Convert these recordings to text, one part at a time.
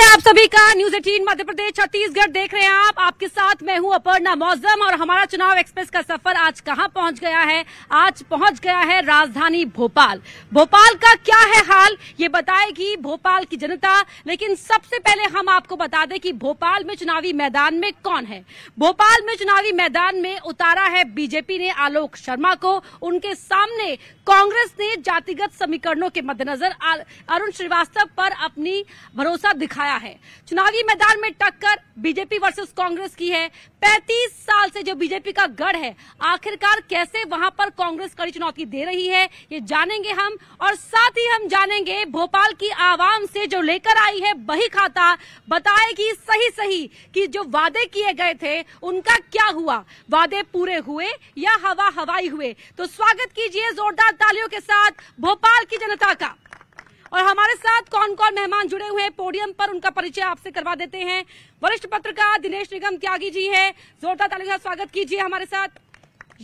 है आप सभी का न्यूज एटीन मध्य प्रदेश छत्तीसगढ़ देख रहे हैं आप आपके साथ मैं हूं अपर्णा मौजम और हमारा चुनाव एक्सप्रेस का सफर आज कहां पहुंच गया है आज पहुंच गया है राजधानी भोपाल भोपाल का क्या है हाल ये बताएगी भोपाल की जनता लेकिन सबसे पहले हम आपको बता दें कि भोपाल में चुनावी मैदान में कौन है भोपाल में चुनावी मैदान में उतारा है बीजेपी ने आलोक शर्मा को उनके सामने कांग्रेस ने जातिगत समीकरणों के मद्देनजर अरुण श्रीवास्तव पर अपनी भरोसा दिखाया आया है चुनावी मैदान में टक्कर बीजेपी वर्सेस कांग्रेस की है 35 साल से जो बीजेपी का गढ़ है आखिरकार कैसे वहां पर कांग्रेस कड़ी चुनौती दे रही है ये जानेंगे हम और साथ ही हम जानेंगे भोपाल की आवाम से जो लेकर आई है बही खाता बताएगी सही सही कि जो वादे किए गए थे उनका क्या हुआ वादे पूरे हुए या हवा हवाई हुए तो स्वागत कीजिए जोरदार तालियों के साथ भोपाल की जनता का और हमारे साथ कौन कौन मेहमान जुड़े हुए हैं पोडियम पर उनका परिचय आपसे करवा देते हैं वरिष्ठ पत्रकार दिनेश निगम त्यागी जी है जोरदार तालिका स्वागत कीजिए हमारे साथ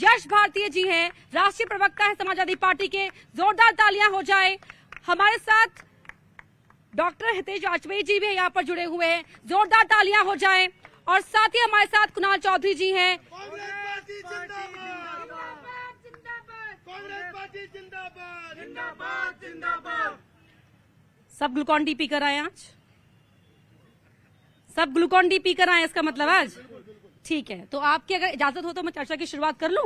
यश भारतीय जी हैं राष्ट्रीय प्रवक्ता है समाजवादी पार्टी के जोरदार तालियां हो जाए हमारे साथ डॉक्टर हितेश वाजपेयी जी भी यहाँ पर जुड़े हुए हैं जोरदार तालियां हो जाए और साथ ही हमारे साथ कुणाल चौधरी जी हैं जिंदाबाद जिंदाबाद जिंदाबाद जिंदाबाद सब ग्लूकॉन डी पी कर आए आज सब ग्लूकॉन डी पी कर आए इसका मतलब आज ठीक है तो आपकी अगर इजाजत हो तो मैं चर्चा की शुरुआत कर लू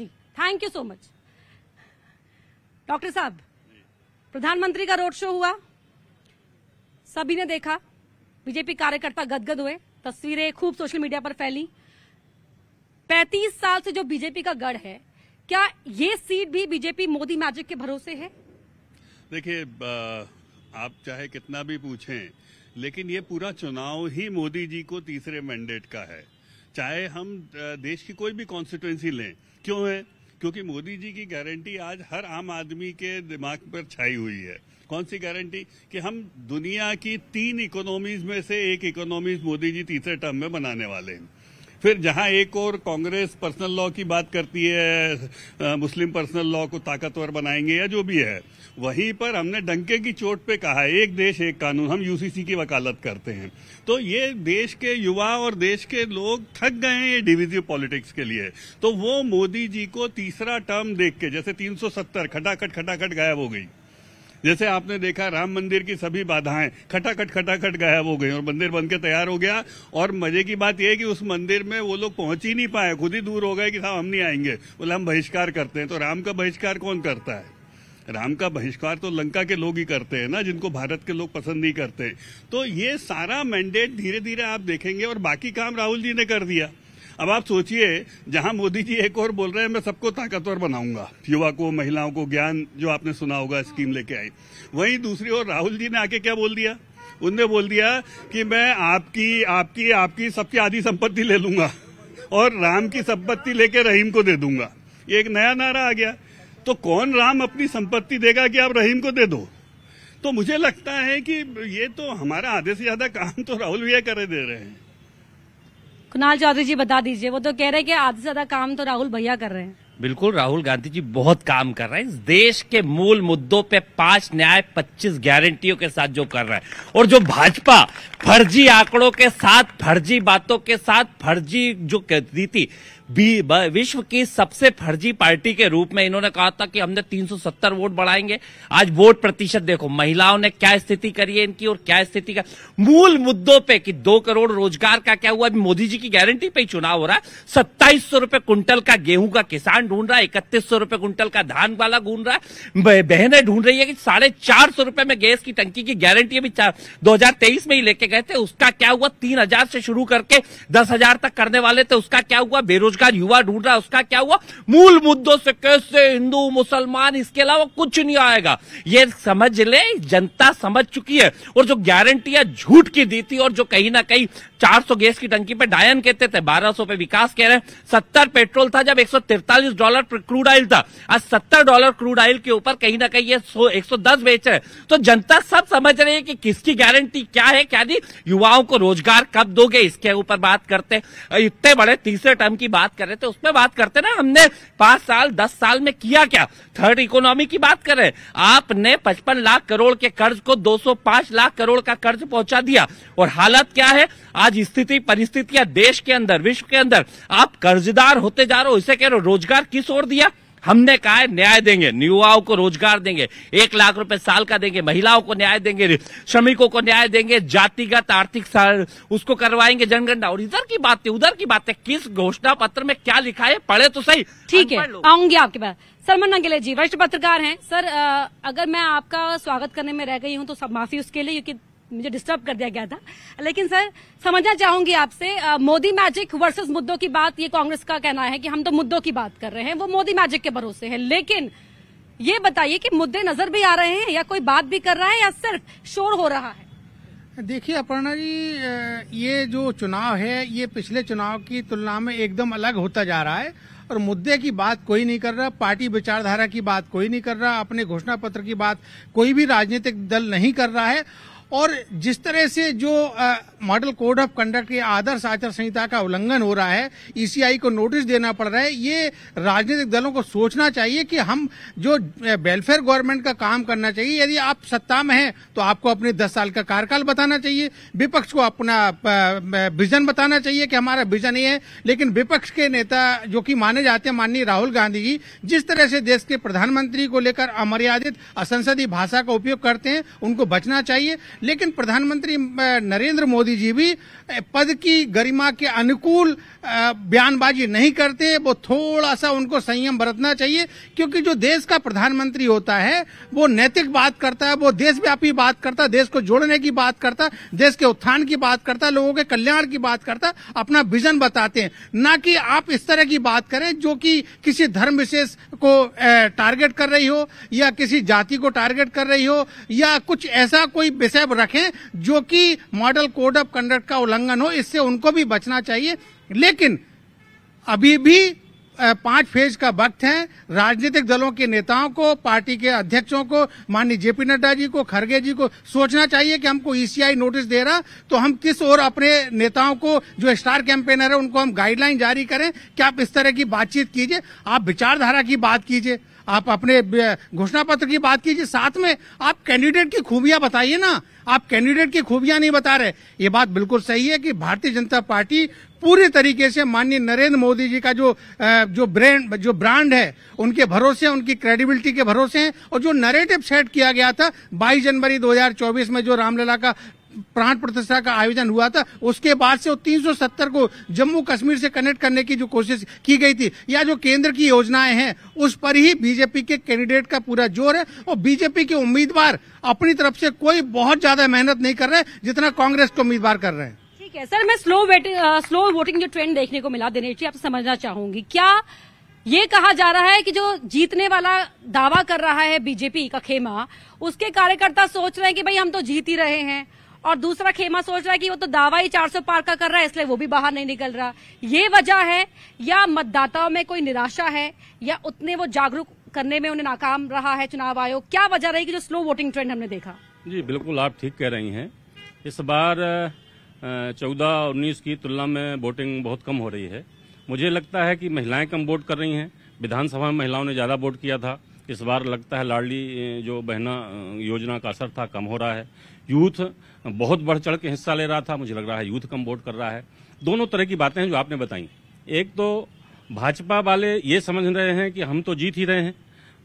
जी thank you so much doctor साहब प्रधानमंत्री का रोड शो हुआ सभी ने देखा बीजेपी कार्यकर्ता गदगद हुए तस्वीरें खूब सोशल मीडिया पर फैली 35 साल से जो बीजेपी का गढ़ है क्या ये सीट भी बीजेपी मोदी मैजिक के भरोसे है देखिए आप चाहे कितना भी पूछें लेकिन ये पूरा चुनाव ही मोदी जी को तीसरे मैंडेट का है चाहे हम देश की कोई भी कॉन्स्टिट्यूंसी लें क्यों है क्योंकि मोदी जी की गारंटी आज हर आम आदमी के दिमाग पर छाई हुई है कौन सी गारंटी कि हम दुनिया की तीन इकोनॉमीज में से एक इकोनॉमीज मोदी जी तीसरे टर्म में बनाने वाले हैं फिर जहां एक और कांग्रेस पर्सनल लॉ की बात करती है मुस्लिम पर्सनल लॉ को ताकतवर बनाएंगे या जो भी है वहीं पर हमने डंके की चोट पे कहा एक देश एक कानून हम यूसीसी की वकालत करते हैं तो ये देश के युवा और देश के लोग थक गए हैं ये डिविजिव पॉलिटिक्स के लिए तो वो मोदी जी को तीसरा टर्म देख के जैसे 370 खटाखट खटाखट गायब हो गई जैसे आपने देखा राम मंदिर की सभी बाधाएं खटाखट खटाखट गायब हो गई और मंदिर बन के तैयार हो गया और मजे की बात यह कि उस मंदिर में वो लोग पहुंच ही नहीं पाए खुद ही दूर हो गए कि साहब हम नहीं आएंगे बोले हम बहिष्कार करते हैं तो राम का बहिष्कार कौन करता है राम का बहिष्कार तो लंका के लोग ही करते हैं ना जिनको भारत के लोग पसंद नहीं करते तो ये सारा मैंडेट धीरे धीरे आप देखेंगे और बाकी काम राहुल जी ने कर दिया अब आप सोचिए जहां मोदी जी एक और बोल रहे हैं मैं सबको ताकतवर बनाऊंगा युवा को महिलाओं को ज्ञान जो आपने सुना होगा स्कीम लेके आई वहीं दूसरी ओर राहुल जी ने आके क्या बोल दिया उनने बोल दिया कि मैं आपकी आपकी आपकी सबकी आधी संपत्ति ले लूंगा और राम की संपत्ति लेके रहीम को दे दूंगा एक नया नारा आ गया तो कौन राम अपनी संपत्ति देगा कि आप रहीम को दे दो तो मुझे लगता है कि ये तो हमारा आधे से ज्यादा काम तो राहुल भैया करे दे रहे हैं कुणाल चौधरी जी बता दीजिए वो तो कह रहे हैं कि आधे से ज्यादा काम तो राहुल भैया कर रहे हैं बिल्कुल राहुल गांधी जी बहुत काम कर रहे हैं इस देश के मूल मुद्दों पे पांच न्याय पच्चीस गारंटियों के साथ जो कर रहे हैं और जो भाजपा फर्जी आंकड़ों के साथ फर्जी बातों के साथ फर्जी जो कहती थी भी विश्व की सबसे फर्जी पार्टी के रूप में इन्होंने कहा था कि हमने 370 वोट बढ़ाएंगे आज वोट प्रतिशत देखो महिलाओं ने क्या स्थिति करी है इनकी और क्या स्थिति का मूल मुद्दों पे कि दो करोड़ रोजगार का क्या हुआ अभी मोदी जी की गारंटी पे ही चुनाव हो रहा है सत्ताईस सौ रुपए कुंटल का गेहूं का किसान ढूंढ रहा है इकतीस सौ रुपए कुंटल का धान वाला ढूंढ रहा है बहनें ढूंढ रही है कि साढ़े चार सौ रुपए में गैस की टंकी की गारंटी अभी दो में ही लेके गए थे उसका क्या हुआ तीन से शुरू करके दस तक करने वाले थे उसका क्या हुआ बेरोजगार का युवा ढूंढ रहा है उसका क्या हुआ मूल मुद्दों से कैसे हिंदू मुसलमान इसके अलावा कुछ नहीं आएगा ये समझ ले जनता समझ चुकी है और जो गारंटियां झूठ की दी थी और जो कहीं ना कहीं 400 गैस की टंकी पे डायन कहते थे 1200 पे विकास कह रहे हैं सत्तर पेट्रोल था जब एक डॉलर क्रूड ऑयल था आज सत्तर डॉलर क्रूड ऑयल के ऊपर कहीं ना कहीं ये एक बेच रहे तो जनता सब समझ रही है कि किसकी गारंटी क्या है क्या नहीं युवाओं को रोजगार कब दोगे इसके ऊपर बात करते इतने बड़े तीसरे टर्म की बात बात कर रहे थे उसमें बात करते ना हमने पांच साल दस साल में किया क्या थर्ड इकोनॉमी की बात कर रहे हैं आपने पचपन लाख करोड़ के कर्ज को पांच लाख करोड़ का कर्ज पहुंचा दिया और हालत क्या है आज स्थिति परिस्थितियां देश के अंदर विश्व के अंदर आप कर्जदार होते जा रहे हो इसे कह रहे हो रोजगार किस ओर दिया हमने कहा है न्याय देंगे युवाओं को रोजगार देंगे एक लाख रुपए साल का देंगे महिलाओं को न्याय देंगे श्रमिकों को न्याय देंगे जातिगत आर्थिक उसको करवाएंगे जनगणना और इधर की बातें उधर की बातें किस घोषणा पत्र में क्या लिखा है पढ़े तो सही ठीक है आऊंगी आपके पास सरमन नंगेले जी वरिष्ठ पत्रकार हैं सर आ, अगर मैं आपका स्वागत करने में रह गई हूं तो सब माफी उसके लिए क्योंकि मुझे डिस्टर्ब कर दिया गया था लेकिन सर समझना चाहूंगी आपसे मोदी मैजिक वर्सेस मुद्दों की बात ये कांग्रेस का कहना है कि हम तो मुद्दों की बात कर रहे हैं वो मोदी मैजिक के भरोसे है लेकिन ये बताइए कि मुद्दे नजर भी आ रहे हैं या कोई बात भी कर रहा है या सिर्फ शोर हो रहा है देखिए अपर्णा जी ये जो चुनाव है ये पिछले चुनाव की तुलना में एकदम अलग होता जा रहा है और मुद्दे की बात कोई नहीं कर रहा पार्टी विचारधारा की बात कोई नहीं कर रहा अपने घोषणा पत्र की बात कोई भी राजनीतिक दल नहीं कर रहा है और जिस तरह से जो मॉडल कोड ऑफ कंडक्ट के आदर्श आचार संहिता का उल्लंघन हो रहा है ईसीआई e को नोटिस देना पड़ रहा है ये राजनीतिक दलों को सोचना चाहिए कि हम जो वेलफेयर गवर्नमेंट का काम करना चाहिए यदि आप सत्ता में हैं तो आपको अपने दस साल का कार्यकाल बताना चाहिए विपक्ष को अपना विजन बताना चाहिए कि हमारा विजन ये है लेकिन विपक्ष के नेता जो कि माने जाते हैं माननीय राहुल गांधी जी जिस तरह से देश के प्रधानमंत्री को लेकर अमर्यादित असंसदीय भाषा का उपयोग करते हैं उनको बचना चाहिए लेकिन प्रधानमंत्री नरेंद्र मोदी जी भी पद की गरिमा के अनुकूल बयानबाजी नहीं करते वो थोड़ा सा उनको संयम बरतना चाहिए क्योंकि जो देश का प्रधानमंत्री होता है वो नैतिक बात करता है वो देशव्यापी बात करता है देश को जोड़ने की बात करता है देश के उत्थान की बात करता है लोगों के कल्याण की बात करता है अपना विजन बताते हैं ना कि आप इस तरह की बात करें जो कि किसी धर्म विशेष को टारगेट कर रही हो या किसी जाति को टारगेट कर रही हो या कुछ ऐसा कोई विषय संदर्भ रखें जो कि मॉडल कोड ऑफ कंडक्ट का उल्लंघन हो इससे उनको भी बचना चाहिए लेकिन अभी भी पांच फेज का वक्त है राजनीतिक दलों के नेताओं को पार्टी के अध्यक्षों को माननीय जेपी नड्डा जी को खड़गे जी को सोचना चाहिए कि हमको ईसीआई e नोटिस दे रहा तो हम किस और अपने नेताओं को जो स्टार कैंपेनर है उनको हम गाइडलाइन जारी करें कि आप इस तरह की बातचीत कीजिए आप विचारधारा की बात कीजिए आप अपने घोषणा पत्र की बात कीजिए साथ में आप कैंडिडेट की खूबियां बताइए ना आप कैंडिडेट की खूबियां नहीं बता रहे ये बात बिल्कुल सही है कि भारतीय जनता पार्टी पूरे तरीके से माननीय नरेंद्र मोदी जी का जो जो ब्रांड जो ब्रांड है उनके भरोसे उनकी क्रेडिबिलिटी के भरोसे हैं और जो नरेटिव सेट किया गया था 22 जनवरी 2024 में जो रामलला का प्राण प्रतिष्ठा का आयोजन हुआ था उसके बाद से वो 370 को जम्मू कश्मीर से कनेक्ट करने की जो कोशिश की गई थी या जो केंद्र की योजनाएं हैं उस पर ही बीजेपी के कैंडिडेट का पूरा जोर है और बीजेपी के उम्मीदवार अपनी तरफ से कोई बहुत ज्यादा मेहनत नहीं कर रहे जितना कांग्रेस के उम्मीदवार कर रहे हैं ठीक है सर मैं स्लो आ, स्लो वोटिंग जो ट्रेंड देखने को मिला दिनेश जी आपसे समझना चाहूंगी क्या ये कहा जा रहा है कि जो जीतने वाला दावा कर रहा है बीजेपी का खेमा उसके कार्यकर्ता सोच रहे हैं कि भाई हम तो जीत ही रहे हैं और दूसरा खेमा सोच रहा है कि वो तो दावा ही 400 पार का कर रहा है इसलिए वो भी बाहर नहीं निकल रहा ये वजह है या मतदाताओं में कोई निराशा है या उतने वो जागरूक करने में उन्हें नाकाम रहा है चुनाव आयोग क्या वजह रही कि जो स्लो वोटिंग ट्रेंड हमने देखा जी बिल्कुल आप ठीक कह रही हैं इस बार चौदह उन्नीस की तुलना में वोटिंग बहुत कम हो रही है मुझे लगता है कि महिलाएं कम वोट कर रही हैं विधानसभा में महिलाओं ने ज़्यादा वोट किया था इस बार लगता है लाडली जो बहना योजना का असर था कम हो रहा है यूथ बहुत बढ़ चढ़ के हिस्सा ले रहा था मुझे लग रहा है यूथ कम वोट कर रहा है दोनों तरह की बातें हैं जो आपने बताई एक तो भाजपा वाले ये समझ रहे हैं कि हम तो जीत ही रहे हैं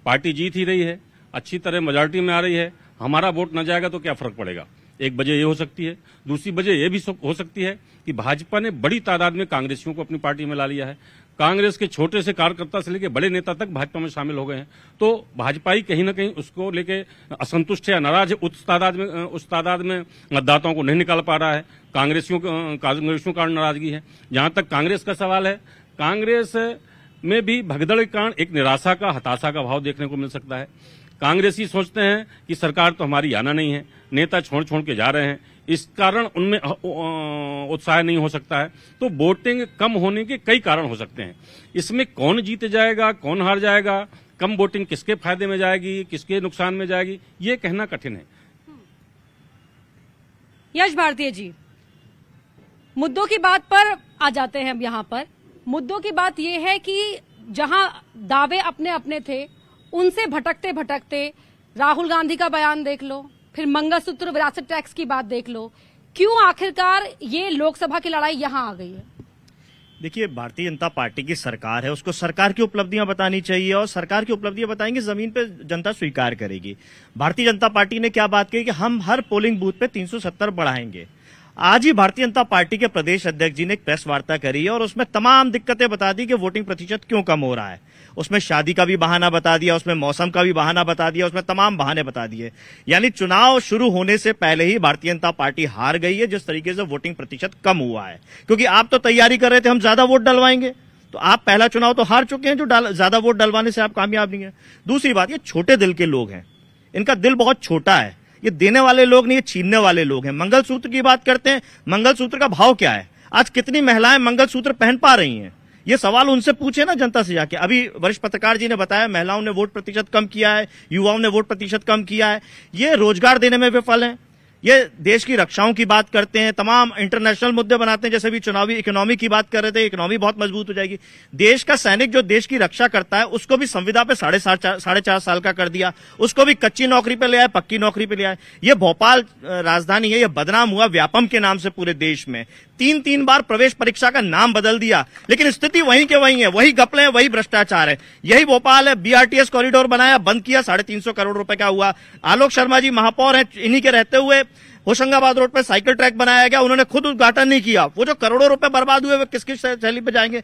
पार्टी जीत ही रही है अच्छी तरह मेजोरिटी में आ रही है हमारा वोट न जाएगा तो क्या फर्क पड़ेगा एक वजह ये हो सकती है दूसरी वजह यह भी हो सकती है कि भाजपा ने बड़ी तादाद में कांग्रेसियों को अपनी पार्टी में ला लिया है कांग्रेस के छोटे से कार्यकर्ता से लेकर बड़े नेता तक भाजपा में शामिल हो गए हैं तो भाजपा ही कहीं ना कहीं उसको लेके असंतुष्ट है या नाराज है उस तादाद में उस तादाद में मतदाताओं को नहीं निकाल पा रहा है कांग्रेसियों कांग्रेसियों का नाराजगी है जहां तक कांग्रेस का सवाल है कांग्रेस में भी भगदड़ के कारण एक निराशा का हताशा का भाव देखने को मिल सकता है कांग्रेस ही सोचते हैं कि सरकार तो हमारी आना नहीं है नेता छोड़ छोड़ के जा रहे हैं इस कारण उनमें उत्साह नहीं हो सकता है तो वोटिंग कम होने के कई कारण हो सकते हैं इसमें कौन जीत जाएगा कौन हार जाएगा कम वोटिंग किसके फायदे में जाएगी किसके नुकसान में जाएगी ये कहना कठिन है यश भारतीय जी मुद्दों की बात पर आ जाते हैं अब यहाँ पर मुद्दों की बात यह है कि जहां दावे अपने अपने थे उनसे भटकते भटकते राहुल गांधी का बयान देख लो फिर मंगलसूत्र विरासत टैक्स की बात देख लो क्यों आखिरकार ये लोकसभा की लड़ाई यहाँ आ गई है देखिए भारतीय जनता पार्टी की सरकार है उसको सरकार की उपलब्धियां बतानी चाहिए और सरकार की उपलब्धियां बताएंगे जमीन पे जनता स्वीकार करेगी भारतीय जनता पार्टी ने क्या बात कही कि हम हर पोलिंग बूथ पे 370 बढ़ाएंगे आज ही भारतीय जनता पार्टी के प्रदेश अध्यक्ष जी ने एक प्रेस वार्ता करी है और उसमें तमाम दिक्कतें बता दी कि वोटिंग प्रतिशत क्यों कम हो रहा है उसमें शादी का भी बहाना बता दिया उसमें मौसम का भी बहाना बता दिया उसमें तमाम बहाने बता दिए यानी चुनाव शुरू होने से पहले ही भारतीय जनता पार्टी हार गई है जिस तरीके से वोटिंग प्रतिशत कम हुआ है क्योंकि आप तो तैयारी कर रहे थे हम ज्यादा वोट डलवाएंगे तो आप पहला चुनाव तो हार चुके हैं जो ज्यादा वोट डलवाने से आप कामयाब नहीं है दूसरी बात ये छोटे दिल के लोग हैं इनका दिल बहुत छोटा है ये देने वाले लोग नहीं ये छीनने वाले लोग हैं मंगलसूत्र की बात करते हैं मंगलसूत्र का भाव क्या है आज कितनी महिलाएं मंगलसूत्र पहन पा रही हैं ये सवाल उनसे पूछे ना जनता से जाके अभी वरिष्ठ पत्रकार जी ने बताया महिलाओं ने वोट प्रतिशत कम किया है युवाओं ने वोट प्रतिशत कम किया है ये रोजगार देने में विफल है ये देश की रक्षाओं की बात करते हैं तमाम इंटरनेशनल मुद्दे बनाते हैं जैसे भी चुनावी इकोनॉमी की बात कर रहे थे इकोनॉमी बहुत मजबूत हो जाएगी देश का सैनिक जो देश की रक्षा करता है उसको भी संविदा पे साढ़े साढ़े चार साल का कर दिया उसको भी कच्ची नौकरी पे ले आए पक्की नौकरी पे ले आए ये भोपाल राजधानी है यह बदनाम हुआ व्यापम के नाम से पूरे देश में तीन तीन बार प्रवेश परीक्षा का नाम बदल दिया लेकिन स्थिति वहीं के वहीं है वही घपले हैं वही भ्रष्टाचार है यही भोपाल है बीआरटीएस कॉरिडोर बनाया बंद किया साढ़े तीन सौ करोड़ रुपए का हुआ आलोक शर्मा जी महापौर हैं इन्हीं के रहते हुए होशंगाबाद रोड पर साइकिल ट्रैक बनाया गया उन्होंने खुद उद्घाटन नहीं किया वो जो करोड़ों रुपए बर्बाद हुए वे किस शैली पे जाएंगे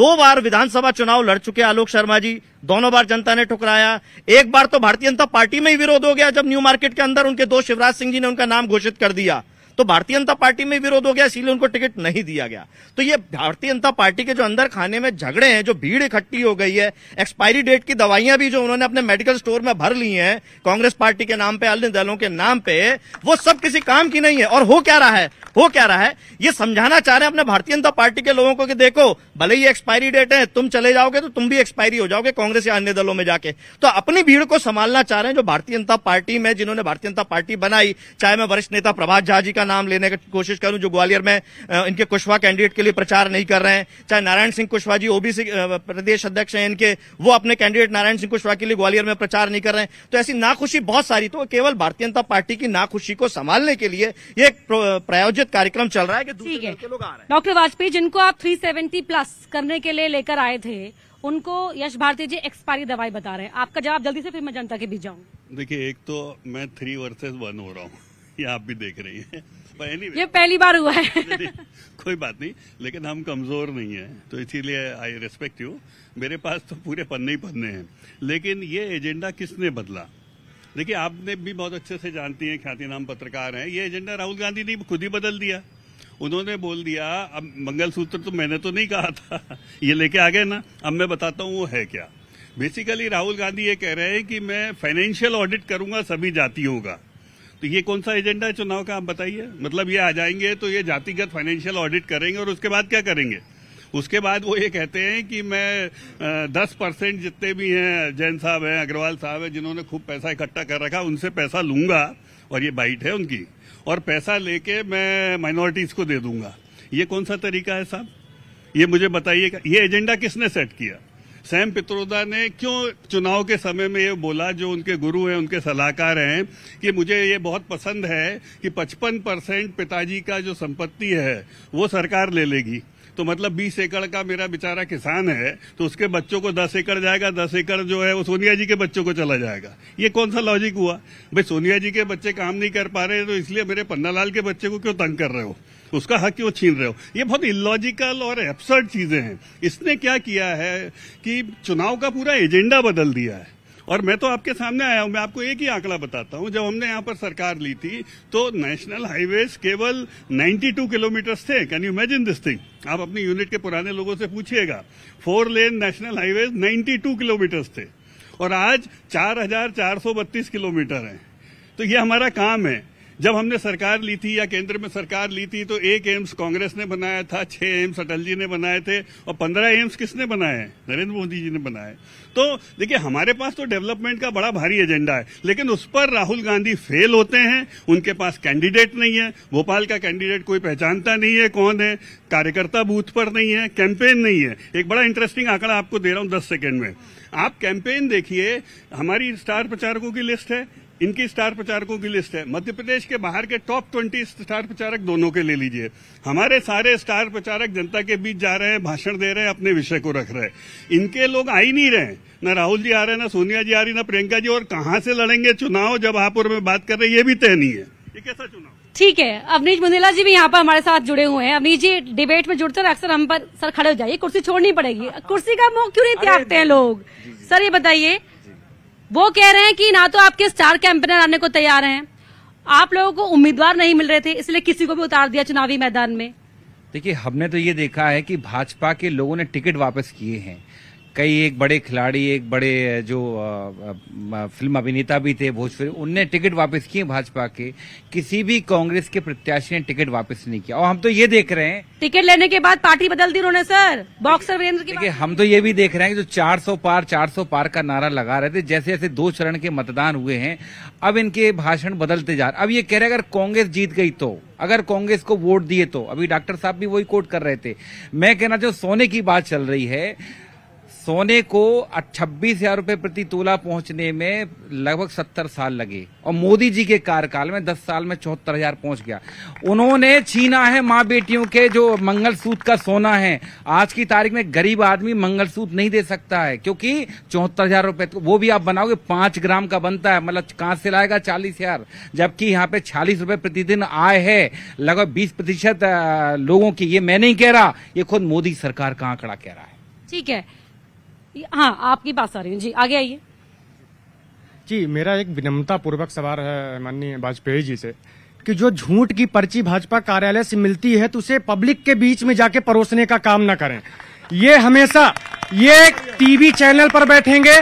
दो बार विधानसभा चुनाव लड़ चुके आलोक शर्मा जी दोनों बार जनता ने ठुकराया एक बार तो भारतीय जनता पार्टी में ही विरोध हो गया जब न्यू मार्केट के अंदर उनके दो शिवराज सिंह जी ने उनका नाम घोषित कर दिया तो भारतीय जनता पार्टी में विरोध हो गया इसीलिए उनको टिकट नहीं दिया गया तो ये भारतीय जनता पार्टी के जो अंदर खाने में झगड़े हैं जो भीड़ इकट्ठी हो गई है एक्सपायरी डेट की दवाइयां भी जो उन्होंने अपने मेडिकल स्टोर में भर ली है कांग्रेस पार्टी के नाम पे अन्य दलों के नाम पे वो सब किसी काम की नहीं है और हो क्या रहा है हो क्या रहा है ये समझाना चाह रहे हैं अपने भारतीय जनता पार्टी के लोगों को कि देखो भले ही एक्सपायरी डेट है तुम चले जाओगे तो तुम भी एक्सपायरी हो जाओगे कांग्रेस या अन्य दलों में जाके तो अपनी भीड़ को संभालना चाह रहे हैं जो भारतीय जनता पार्टी में जिन्होंने भारतीय जनता पार्टी बनाई चाहे मैं वरिष्ठ नेता प्रभात झा जी का नाम लेने की कोशिश करूं जो ग्वालियर में इनके कुशवा कैंडिडेट के लिए प्रचार नहीं कर रहे हैं चाहे नारायण सिंह कुशवा जी ओबीसी प्रदेश अध्यक्ष हैं इनके वो अपने कैंडिडेट नारायण सिंह कुशवाहा के लिए ग्वालियर में प्रचार नहीं कर रहे हैं तो ऐसी नाखुशी बहुत सारी तो केवल भारतीय जनता पार्टी की नाखुशी को संभालने के लिए ये प्रायोजित कार्यक्रम चल रहा है कि लोग डॉक्टर वाजपेयी जिनको आप थ्री प्लस करने के लिए लेकर आए थे उनको यश भारती जी एक्सपायरी दवाई बता रहे हैं आपका जवाब जल्दी से फिर मैं जनता के बीच जाऊं देखिए एक तो मैं थ्री वर्सेज वन हो रहा हूं ये आप भी देख रही हैं एनी ये पहली बार हुआ है कोई बात नहीं लेकिन हम कमजोर नहीं है तो इसीलिए आई रेस्पेक्ट यू मेरे पास तो पूरे पन्ने ही पन्ने हैं लेकिन ये एजेंडा किसने बदला देखिए आपने भी बहुत अच्छे से जानती हैं ख्याति नाम पत्रकार हैं ये एजेंडा राहुल गांधी ने खुद ही बदल दिया उन्होंने बोल दिया अब मंगलसूत्र तो मैंने तो नहीं कहा था ये लेके आ गए ना अब मैं बताता हूँ वो है क्या बेसिकली राहुल गांधी ये कह रहे हैं कि मैं फाइनेंशियल ऑडिट करूंगा सभी जातियों का तो ये कौन सा एजेंडा है चुनाव का आप बताइए मतलब ये आ जाएंगे तो ये जातिगत फाइनेंशियल ऑडिट करेंगे और उसके बाद क्या करेंगे उसके बाद वो ये कहते हैं कि मैं दस परसेंट जितने भी हैं जैन साहब हैं अग्रवाल साहब हैं जिन्होंने खूब पैसा इकट्ठा कर रखा उनसे पैसा लूंगा और ये बाइट है उनकी और पैसा लेके मैं माइनॉरिटीज को दे दूंगा ये कौन सा तरीका है साहब ये मुझे बताइएगा ये एजेंडा किसने सेट किया सैम पित्रोदा ने क्यों चुनाव के समय में ये बोला जो उनके गुरु हैं उनके सलाहकार हैं कि मुझे ये बहुत पसंद है कि 55 परसेंट पिताजी का जो संपत्ति है वो सरकार ले लेगी तो मतलब 20 एकड़ का मेरा बेचारा किसान है तो उसके बच्चों को 10 एकड़ जाएगा 10 एकड़ जो है वो सोनिया जी के बच्चों को चला जाएगा ये कौन सा लॉजिक हुआ भाई सोनिया जी के बच्चे काम नहीं कर पा रहे तो इसलिए मेरे लाल के बच्चे को क्यों तंग कर रहे हो उसका हक क्यों छीन रहे हो ये बहुत इलॉजिकल और एब्सर्ड चीजें हैं इसने क्या किया है कि चुनाव का पूरा एजेंडा बदल दिया है और मैं तो आपके सामने आया हूं मैं आपको एक ही आंकड़ा बताता हूं जब हमने यहां पर सरकार ली थी तो नेशनल हाईवेज केवल 92 किलोमीटर्स थे can you imagine this thing आप अपनी यूनिट के पुराने लोगों से पूछिएगा four lane national highways 92 kilometres थे और आज चार किलोमीटर है तो ये हमारा काम है जब हमने सरकार ली थी या केंद्र में सरकार ली थी तो एक एम्स कांग्रेस ने बनाया था छह एम्स अटल जी ने बनाए थे और पंद्रह एम्स किसने बनाए नरेंद्र मोदी जी ने बनाए तो देखिए हमारे पास तो डेवलपमेंट का बड़ा भारी एजेंडा है लेकिन उस पर राहुल गांधी फेल होते हैं उनके पास कैंडिडेट नहीं है भोपाल का कैंडिडेट कोई पहचानता नहीं है कौन है कार्यकर्ता बूथ पर नहीं है कैंपेन नहीं है एक बड़ा इंटरेस्टिंग आंकड़ा आपको दे रहा हूं दस सेकेंड में आप कैंपेन देखिए हमारी स्टार प्रचारकों की लिस्ट है इनकी स्टार प्रचारकों की लिस्ट है मध्य प्रदेश के बाहर के टॉप ट्वेंटी स्टार प्रचारक दोनों के ले लीजिए हमारे सारे स्टार प्रचारक जनता के बीच जा रहे हैं भाषण दे रहे हैं अपने विषय को रख रहे हैं इनके लोग आ ही नहीं रहे न राहुल जी आ रहे हैं ना सोनिया जी आ रही ना प्रियंका जी और कहां से लड़ेंगे चुनाव जब और में बात कर रहे हैं ये भी तय नहीं है ये कैसा चुनाव ठीक है अवनीश मुंदेला जी भी यहाँ पर हमारे साथ जुड़े हुए हैं अवनीश जी डिबेट में जुड़ते हुए अक्सर हम पर सर खड़े हो जाइए कुर्सी छोड़नी पड़ेगी कुर्सी का मुंह क्यों नहीं त्यागते हैं लोग सर ये बताइए वो कह रहे हैं कि ना तो आपके स्टार कैंपेनर आने को तैयार हैं आप लोगों को उम्मीदवार नहीं मिल रहे थे इसलिए किसी को भी उतार दिया चुनावी मैदान में देखिए हमने तो ये देखा है कि भाजपा के लोगों ने टिकट वापस किए हैं कई एक बड़े खिलाड़ी एक बड़े जो फिल्म अभिनेता भी थे भोजपुरी उनने टिकट वापस किए भाजपा के किसी भी कांग्रेस के प्रत्याशी ने टिकट वापस नहीं किया और हम तो ये देख रहे हैं टिकट लेने के बाद पार्टी बदल दी उन्होंने सर बॉक्सर वीरेंद्र की हम तो ये भी देख रहे हैं कि जो 400 पार 400 पार का नारा लगा रहे थे जैसे जैसे दो चरण के मतदान हुए हैं अब इनके भाषण बदलते जा रहे अब ये कह रहे अगर कांग्रेस जीत गई तो अगर कांग्रेस को वोट दिए तो अभी डॉक्टर साहब भी वही कोट कर रहे थे मैं कहना चाहूँ सोने की बात चल रही है सोने को छब्बीस हजार रूपये प्रति तोला पहुंचने में लगभग सत्तर साल लगे और मोदी जी के कार्यकाल में दस साल में चौहत्तर हजार पहुंच गया उन्होंने छीना है माँ बेटियों के जो मंगलसूत्र का सोना है आज की तारीख में गरीब आदमी मंगलसूत्र नहीं दे सकता है क्योंकि चौहत्तर हजार रूपये तो वो भी आप बनाओगे पांच ग्राम का बनता है मतलब कहां से लाएगा चालीस हजार जबकि यहाँ पे छालीस रूपये प्रतिदिन आय है लगभग बीस प्रतिशत लोगों की ये मैं नहीं कह रहा ये खुद मोदी सरकार का आंकड़ा कह रहा है ठीक है हाँ आपकी बात आ रही हूँ जी आगे आइए जी मेरा एक विनम्रता पूर्वक सवाल है माननीय वाजपेयी जी से कि जो झूठ की पर्ची भाजपा कार्यालय से मिलती है तो उसे पब्लिक के बीच में जाके परोसने का काम ना करें ये हमेशा ये टीवी चैनल पर बैठेंगे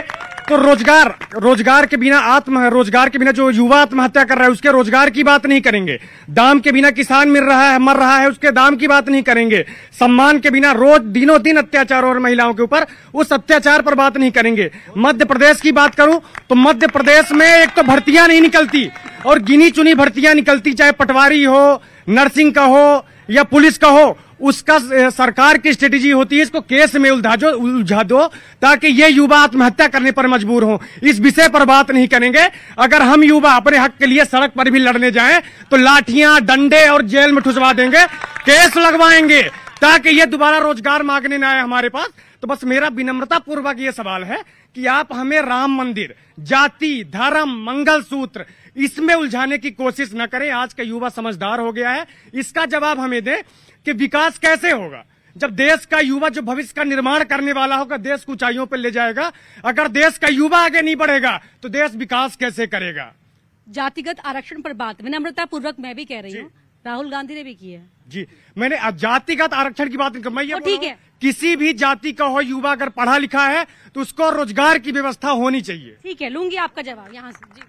तो रोजगार रोजगार के बिना आत्म रोजगार के बिना जो युवा आत्महत्या कर रहा है उसके रोजगार की बात नहीं करेंगे दाम के बिना किसान मिल रहा है मर रहा है उसके दाम की बात नहीं करेंगे सम्मान के बिना रोज दिनों दिन अत्याचार और महिलाओं के ऊपर उस अत्याचार पर बात नहीं करेंगे मध्य प्रदेश की बात करूं तो मध्य प्रदेश में एक तो भर्तियां नहीं निकलती और गिनी चुनी भर्तियां निकलती चाहे पटवारी हो नर्सिंग का हो या पुलिस का हो उसका सरकार की स्ट्रेटेजी होती है इसको केस में उलझा जो उलझा दो ताकि ये युवा आत्महत्या करने पर मजबूर हो इस विषय पर बात नहीं करेंगे अगर हम युवा अपने हक के लिए सड़क पर भी लड़ने जाएं तो लाठियां डंडे और जेल में ठुसवा देंगे केस लगवाएंगे ताकि ये दोबारा रोजगार मांगने न आए हमारे पास तो बस मेरा विनम्रता पूर्वक ये सवाल है कि आप हमें राम मंदिर जाति धर्म मंगल सूत्र इसमें उलझाने की कोशिश न करें आज का युवा समझदार हो गया है इसका जवाब हमें दें कि विकास कैसे होगा जब देश का युवा जो भविष्य का निर्माण करने वाला होगा देश को ऊंचाइयों पर ले जाएगा अगर देश का युवा आगे नहीं बढ़ेगा तो देश विकास कैसे करेगा जातिगत आरक्षण पर बात विनम्रता पूर्वक मैं भी कह रही हूँ राहुल गांधी ने भी की है जी मैंने जातिगत आरक्षण की बात नहीं कर मैं ये ठीक है किसी भी जाति का हो युवा अगर पढ़ा लिखा है तो उसको रोजगार की व्यवस्था होनी चाहिए ठीक है लूंगी आपका जवाब यहाँ से जी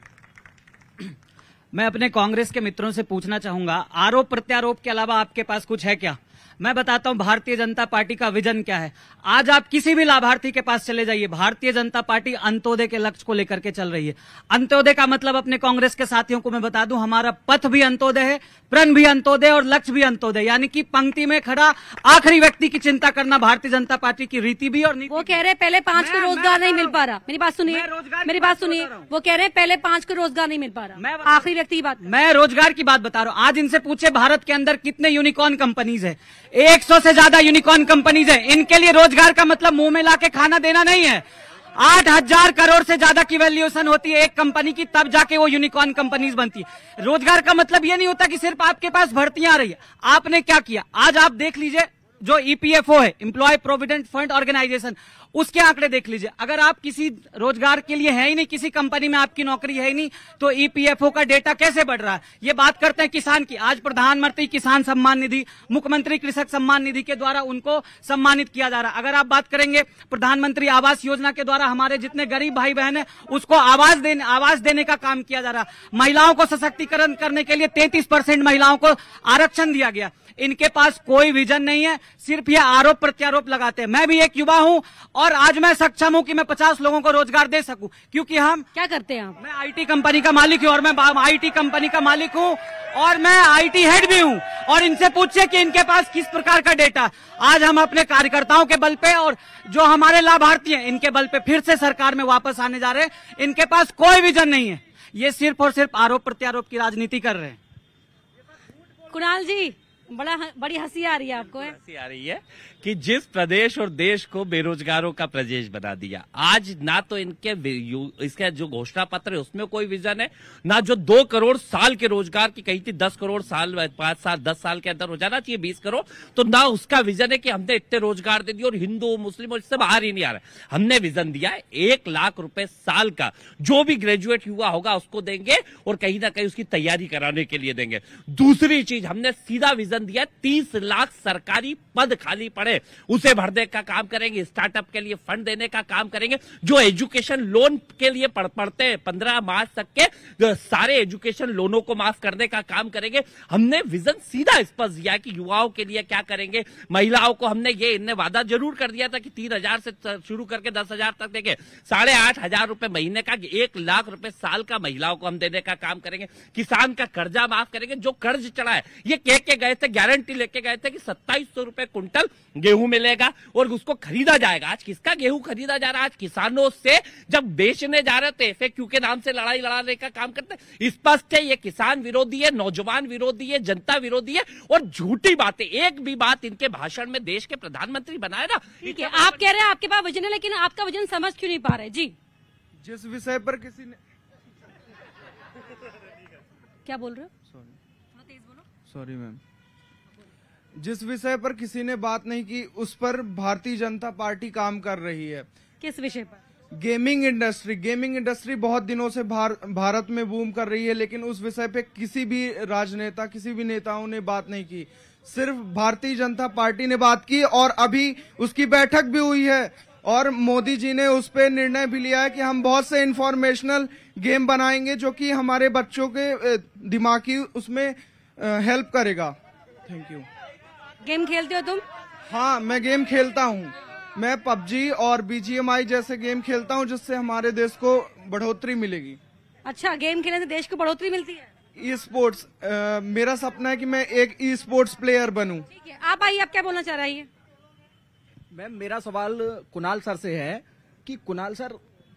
मैं अपने कांग्रेस के मित्रों से पूछना चाहूंगा आरोप प्रत्यारोप के अलावा आपके पास कुछ है क्या मैं बताता हूं भारतीय जनता पार्टी का विजन क्या है आज आप किसी भी लाभार्थी के पास चले जाइए भारतीय जनता पार्टी अंत्योदय के लक्ष्य को लेकर के चल रही है अंत्योदय का मतलब अपने कांग्रेस के साथियों को मैं बता दूं हमारा पथ भी अंत्योदय है प्रण भी अंत्योदय और लक्ष्य भी अंत्योदय यानी कि पंक्ति में खड़ा आखिरी व्यक्ति की चिंता करना भारतीय जनता पार्टी की रीति भी और वो कह रहे पहले पांच को रोजगार नहीं मिल पा रहा मेरी बात सुनिए मेरी बात सुनिए वो कह रहे हैं पहले पांच को रोजगार नहीं मिल पा रहा मैं आखिरी व्यक्ति की बात मैं रोजगार की बात बता रहा हूँ आज इनसे पूछे भारत के अंदर कितने यूनिकॉर्न कंपनीज है 100 से ज्यादा यूनिकॉर्न कंपनीज हैं इनके लिए रोजगार का मतलब मुंह में लाके खाना देना नहीं है आठ हजार करोड़ से ज्यादा की वैल्यूएशन होती है एक कंपनी की तब जाके वो यूनिकॉर्न कंपनीज बनती है रोजगार का मतलब ये नहीं होता कि सिर्फ आपके पास भर्तियां आ रही है आपने क्या किया आज आप देख लीजिए जो ईपीएफओ e है इम्प्लॉय प्रोविडेंट फंड ऑर्गेनाइजेशन उसके आंकड़े देख लीजिए अगर आप किसी रोजगार के लिए है ही नहीं किसी कंपनी में आपकी नौकरी है ही नहीं तो ईपीएफओ e का डेटा कैसे बढ़ रहा है ये बात करते हैं किसान की आज प्रधानमंत्री किसान सम्मान निधि मुख्यमंत्री कृषक सम्मान निधि के द्वारा उनको सम्मानित किया जा रहा है अगर आप बात करेंगे प्रधानमंत्री आवास योजना के द्वारा हमारे जितने गरीब भाई बहन है उसको आवास देने आवास देने का काम किया जा रहा महिलाओं को सशक्तिकरण करने के लिए तैतीस महिलाओं को आरक्षण दिया गया इनके पास कोई विजन नहीं है सिर्फ ये आरोप प्रत्यारोप लगाते हैं मैं भी एक युवा हूँ और आज मैं सक्षम हूँ कि मैं पचास लोगों को रोजगार दे सकूँ क्योंकि हम क्या करते हैं मैं आईटी कंपनी का मालिक हूँ और मैं आईटी कंपनी का मालिक हूँ और मैं आईटी हेड भी हूँ और इनसे पूछे कि इनके पास किस प्रकार का डेटा आज हम अपने कार्यकर्ताओं के बल पे और जो हमारे लाभार्थी हैं इनके बल पे फिर से सरकार में वापस आने जा रहे हैं इनके पास कोई विजन नहीं है ये सिर्फ और सिर्फ आरोप प्रत्यारोप की राजनीति कर रहे हैं कुणाल जी बड़ा बड़ी हंसी आ रही है आपको हंसी आ रही है कि जिस प्रदेश और देश को बेरोजगारों का प्रदेश बना दिया आज ना तो इनके इसका जो घोषणा पत्र है उसमें कोई विजन है ना जो दो करोड़ साल के रोजगार की कही थी दस करोड़ साल पांच साल दस साल के अंदर हो जाना चाहिए बीस करोड़ तो ना उसका विजन है कि हमने इतने रोजगार दे दिए और हिंदू मुस्लिम और इससे बाहर ही नहीं आ रहा हमने विजन दिया है एक लाख रुपए साल का जो भी ग्रेजुएट हुआ होगा उसको देंगे और कहीं ना कहीं उसकी तैयारी कराने के लिए देंगे दूसरी चीज हमने सीधा विजन दिया तीस लाख सरकारी पद खाली पड़े है उसे भरने का काम करेंगे स्टार्टअप के लिए फंड देने का काम करेंगे जो एजुकेशन लोन के लिए पढ़ पढ़ते हैं पंद्रह मार्च तक के सारे एजुकेशन लोनों को माफ करने का काम करेंगे हमने विजन सीधा स्पष्ट दिया कि युवाओं के लिए क्या करेंगे महिलाओं को हमने ये इनने वादा जरूर कर दिया था कि तीन से शुरू करके दस तक देखे साढ़े आठ हजार रुपए महीने का एक लाख रुपए साल का महिलाओं को हम देने का काम करेंगे किसान का कर्जा माफ करेंगे जो कर्ज चढ़ा है ये कह के गए थे गारंटी लेके गए थे कि सत्ताईस सौ रुपए कुंटल गेहूं मिलेगा और उसको खरीदा जाएगा आज किसका गेहूं खरीदा जा रहा है आज किसानों से जब बेचने जा रहे थे एफएक्यू के नाम से लड़ाई लड़ाने का काम करते स्पष्ट है ये किसान विरोधी है नौजवान विरोधी है जनता विरोधी है और झूठी बातें एक भी बात इनके भाषण में देश के प्रधानमंत्री बनाए ना आप कह रहे हैं आपके पास वजन है लेकिन आपका वजन समझ क्यों नहीं पा रहे जी जिस विषय पर किसी ने क्या बोल रहे हो सॉरी मैम जिस विषय पर किसी ने बात नहीं की उस पर भारतीय जनता पार्टी काम कर रही है किस विषय पर गेमिंग इंडस्ट्री गेमिंग इंडस्ट्री बहुत दिनों से भार, भारत में बूम कर रही है लेकिन उस विषय पे किसी भी राजनेता किसी भी नेताओं ने बात नहीं की सिर्फ भारतीय जनता पार्टी ने बात की और अभी उसकी बैठक भी हुई है और मोदी जी ने उस पर निर्णय भी लिया है कि हम बहुत से इन्फॉर्मेशनल गेम बनाएंगे जो कि हमारे बच्चों के दिमागी उसमें हेल्प करेगा थैंक यू गेम खेलते हो तुम हाँ मैं गेम खेलता हूँ मैं पबजी और बीजीएमआई जैसे गेम खेलता हूँ जिससे हमारे देश को बढ़ोतरी मिलेगी अच्छा गेम खेलने से देश को बढ़ोतरी मिलती है ई स्पोर्ट्स मेरा सपना है कि मैं एक ई स्पोर्ट्स प्लेयर बनूं। ठीक है आप आइए आप क्या बोलना चाह रही है मैम मेरा सवाल कुणाल सर से है कि कुणाल सर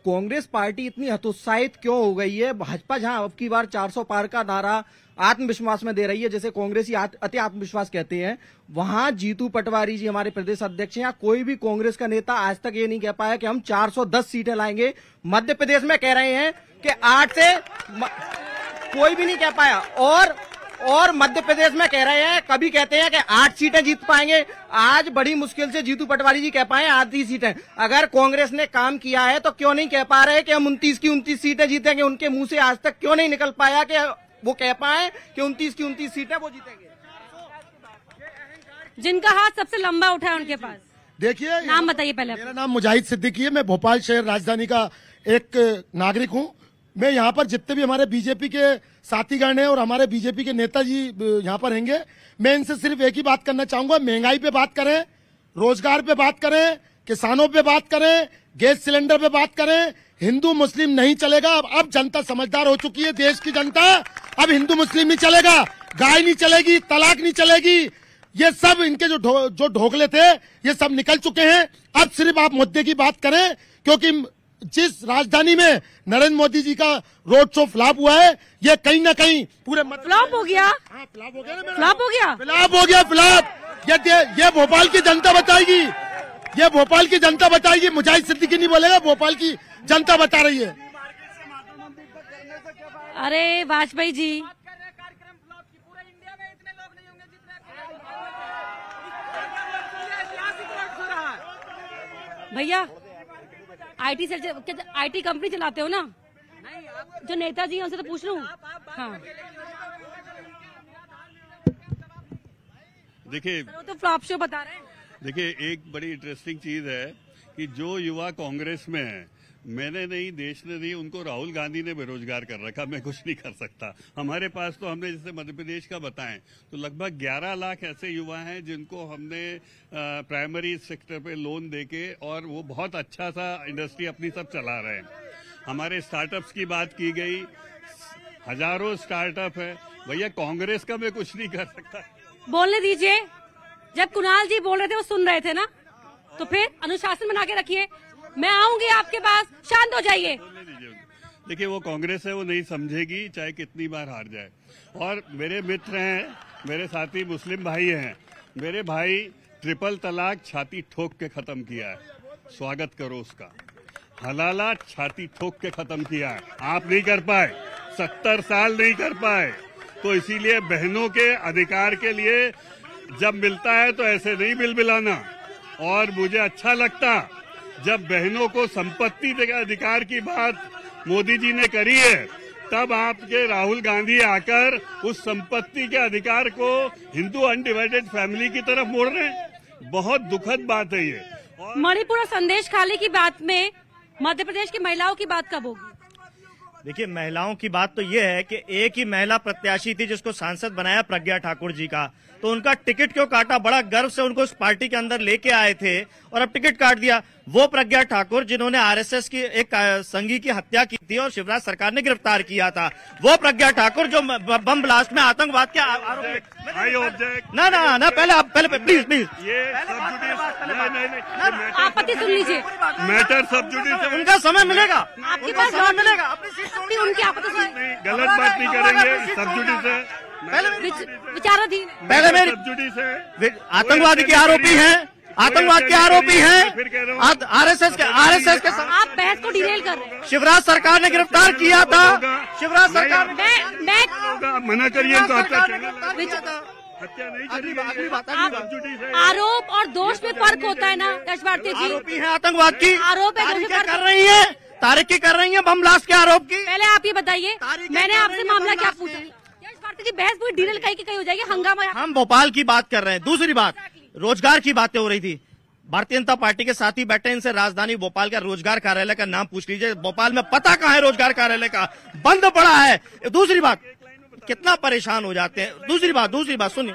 कांग्रेस पार्टी इतनी हतोत्साहित क्यों हो गई है भाजपा जहां अब की बार 400 पार का नारा आत्मविश्वास में दे रही है जैसे कांग्रेस ही अति आत्मविश्वास कहते हैं वहां जीतू पटवारी जी हमारे प्रदेश अध्यक्ष हैं या कोई भी कांग्रेस का नेता आज तक ये नहीं कह पाया कि हम 410 सीटें लाएंगे मध्य प्रदेश में कह रहे हैं कि आठ से म... कोई भी नहीं कह पाया और और मध्य प्रदेश में कह रहे हैं कभी कहते हैं कि आठ सीटें जीत पाएंगे आज बड़ी मुश्किल से जीतू पटवारी जी कह पाए आठ ही सीटें अगर कांग्रेस ने काम किया है तो क्यों नहीं कह पा रहे कि हम उन्तीस की उन्तीस सीटें जीतेंगे उनके मुंह से आज तक क्यों नहीं निकल पाया कि वो कह पाए कि उनतीस की उनतीस सीट है वो जीतेंगे जिनका हाथ सबसे लंबा उठा है उनके पास देखिए नाम बताइए पहले मेरा नाम मुजाहिद सिद्दीकी है मैं भोपाल शहर राजधानी का एक नागरिक हूँ मैं यहाँ पर जितने भी हमारे बीजेपी के साथीगण हैं और हमारे बीजेपी के नेता जी यहाँ पर रहेंगे मैं इनसे सिर्फ एक ही बात करना चाहूंगा महंगाई पे बात करें रोजगार पे बात करें किसानों पे बात करें गैस सिलेंडर पे बात करें हिंदू मुस्लिम नहीं चलेगा अब अब जनता समझदार हो चुकी है देश की जनता अब हिंदू मुस्लिम नहीं चलेगा गाय नहीं चलेगी तलाक नहीं चलेगी ये सब इनके जो धो, जो ढोकले थे ये सब निकल चुके हैं अब सिर्फ आप मुद्दे की बात करें क्योंकि जिस राजधानी में नरेंद्र मोदी जी का रोड शो फ्लाप हुआ है ये कहीं ना कहीं पूरे फ्लॉप हो गया हाँ, फ्लाप हो गया फ्लाप हो गया फ्लाप ये ये भोपाल की जनता बताएगी ये भोपाल की जनता बताएगी मुजाहिद सिद्दीकी नहीं बोलेगा भोपाल की जनता बता रही है अरे वाजपेयी जी भैया आईटी सेल आईटी कंपनी चलाते हो ना जो नेता जी उनसे तो पूछ लू हाँ देखिए तो फ्लॉप शो बता रहे हैं देखिए एक बड़ी इंटरेस्टिंग चीज है कि जो युवा कांग्रेस में है मैंने नहीं देश ने नहीं उनको राहुल गांधी ने बेरोजगार कर रखा मैं कुछ नहीं कर सकता हमारे पास तो हमने जैसे मध्य प्रदेश का बताएं तो लगभग 11 लाख ऐसे युवा हैं जिनको हमने प्राइमरी सेक्टर पे लोन देके और वो बहुत अच्छा सा इंडस्ट्री अपनी सब चला रहे हैं हमारे स्टार्टअप्स की बात की गई हजारों स्टार्टअप है भैया कांग्रेस का मैं कुछ नहीं कर सकता बोलने दीजिए जब कुणाल जी बोल रहे थे वो सुन रहे थे ना तो फिर अनुशासन बना के रखिए मैं आऊंगी आपके पास शांत हो जाइए देखिए वो कांग्रेस है वो नहीं समझेगी चाहे कितनी बार हार जाए और मेरे मित्र हैं मेरे साथी मुस्लिम भाई हैं मेरे भाई ट्रिपल तलाक छाती ठोक के खत्म किया है स्वागत करो उसका हलाला छाती ठोक के खत्म किया है आप नहीं कर पाए सत्तर साल नहीं कर पाए तो इसीलिए बहनों के अधिकार के लिए जब मिलता है तो ऐसे नहीं बिल बिलाना और मुझे अच्छा लगता जब बहनों को संपत्ति अधिकार की बात मोदी जी ने करी है तब आपके राहुल गांधी आकर उस संपत्ति के अधिकार को हिंदू अनडिवाइडेड फैमिली की तरफ मोड़ रहे हैं बहुत दुखद बात है ये मणिपुर और संदेश खाली की बात में मध्य प्रदेश की महिलाओं की बात कब होगी देखिए महिलाओं की बात तो ये है कि एक ही महिला प्रत्याशी थी जिसको सांसद बनाया प्रज्ञा ठाकुर जी का तो उनका टिकट क्यों काटा बड़ा गर्व से उनको उस पार्टी के अंदर लेके आए थे और अब टिकट काट दिया वो प्रज्ञा ठाकुर जिन्होंने आरएसएस की एक संघी की हत्या की थी और शिवराज सरकार ने गिरफ्तार किया था वो प्रज्ञा ठाकुर जो बम ब्लास्ट में आतंकवाद के आरोप ना ना ना पहले आप पहले प्लीज प्लीज आप सुन लीजिए मैटर उनका समय मिलेगा आपके पास मिलेगा भी उनकी आप गलत बात नहीं करेंगे विचाराधीन पहले मेरी आतंकवादी के आरोपी हैं आतंकवाद के आरोपी हैं आरएसएस के आरएसएस के आप बहस को डिटेल कर रहे शिवराज सरकार ने गिरफ्तार किया था शिवराज सरकार मैं मना करिए तो आरोप और दोष तो में फर्क होता है ना यश भारती जी आरोपी है आतंकवाद की आरोप कर रही है तारीख की कर रही है बम ब्लास्ट के आरोप की पहले आप ये बताइए मैंने आपसे मामला क्या पूछा की बहस पूरी डीजल कहीं की कहीं हो जाएगी हंगामा हम भोपाल की बात कर रहे हैं दूसरी बात रोजगार की बातें हो रही थी भारतीय जनता पार्टी के साथ ही बैठे इनसे राजधानी भोपाल का रोजगार कार्यालय का नाम पूछ लीजिए भोपाल में पता कहाँ है रोजगार कार्यालय का बंद पड़ा है दूसरी बात कितना परेशान हो जाते हैं दूसरी बात दूसरी बात सुनिए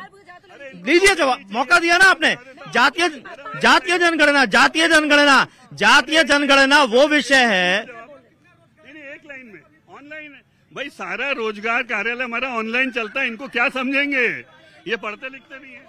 लीजिए जवाब मौका दिया ना आपने जातीय जातीय जनगणना जातीय जनगणना जातीय जनगणना वो विषय है एक लाइन में ऑनलाइन भाई सारा रोजगार कार्यालय हमारा ऑनलाइन चलता है इनको क्या समझेंगे ये पढ़ते लिखते नहीं है